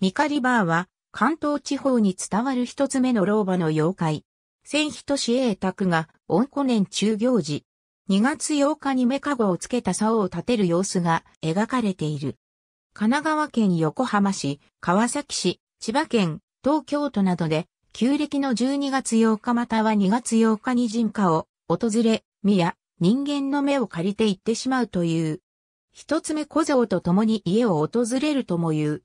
ミカリバーは関東地方に伝わる一つ目の老婆の妖怪。千人市英拓が温古年中行事。2月8日に目かごをつけた竿を立てる様子が描かれている。神奈川県横浜市、川崎市、千葉県、東京都などで、旧暦の12月8日または2月8日に人家を訪れ、宮、や人間の目を借りて行ってしまうという。一つ目小僧と共に家を訪れるとも言う。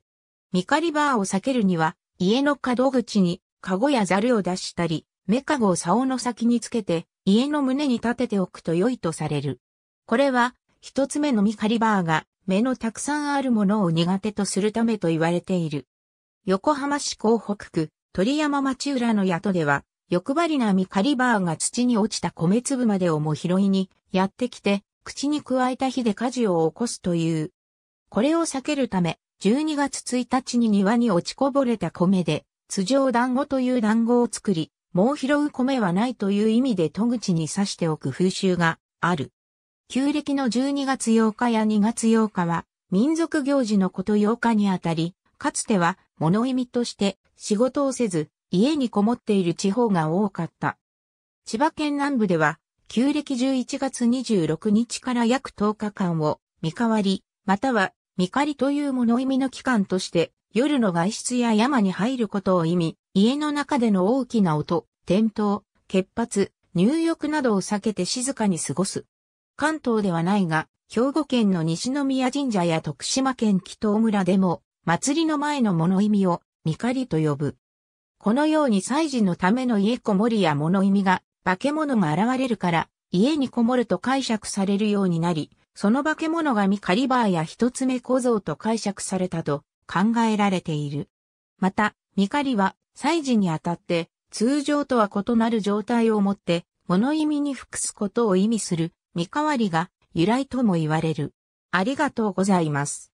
ミカリバーを避けるには、家の角口に、カゴやザルを出したり、目カゴを竿の先につけて、家の胸に立てておくと良いとされる。これは、一つ目のミカリバーが、目のたくさんあるものを苦手とするためと言われている。横浜市港北区、鳥山町浦の宿では、欲張りなミカリバーが土に落ちた米粒までをも拾いに、やってきて、口に加えた火で火事を起こすという。これを避けるため、12月1日に庭に落ちこぼれた米で、通常団子という団子を作り、もう拾う米はないという意味で戸口に刺しておく風習がある。旧暦の12月8日や2月8日は、民族行事のこと8日にあたり、かつては物意味として仕事をせず、家にこもっている地方が多かった。千葉県南部では、旧暦11月26日から約10日間を、見変わり、または見かりという物意味の期間として、夜の外出や山に入ることを意味、家の中での大きな音、転倒、欠発、入浴などを避けて静かに過ごす。関東ではないが、兵庫県の西宮神社や徳島県紀頭村でも、祭りの前の物意味を、見カりと呼ぶ。このように祭事のための家こもりや物意味が、化け物が現れるから、家にこもると解釈されるようになり、その化け物がミカリバーや一つ目小僧と解釈されたと考えられている。また、ミカリは、祭事にあたって、通常とは異なる状態をもって、物意味に服すことを意味する、見代わりが由来とも言われる。ありがとうございます。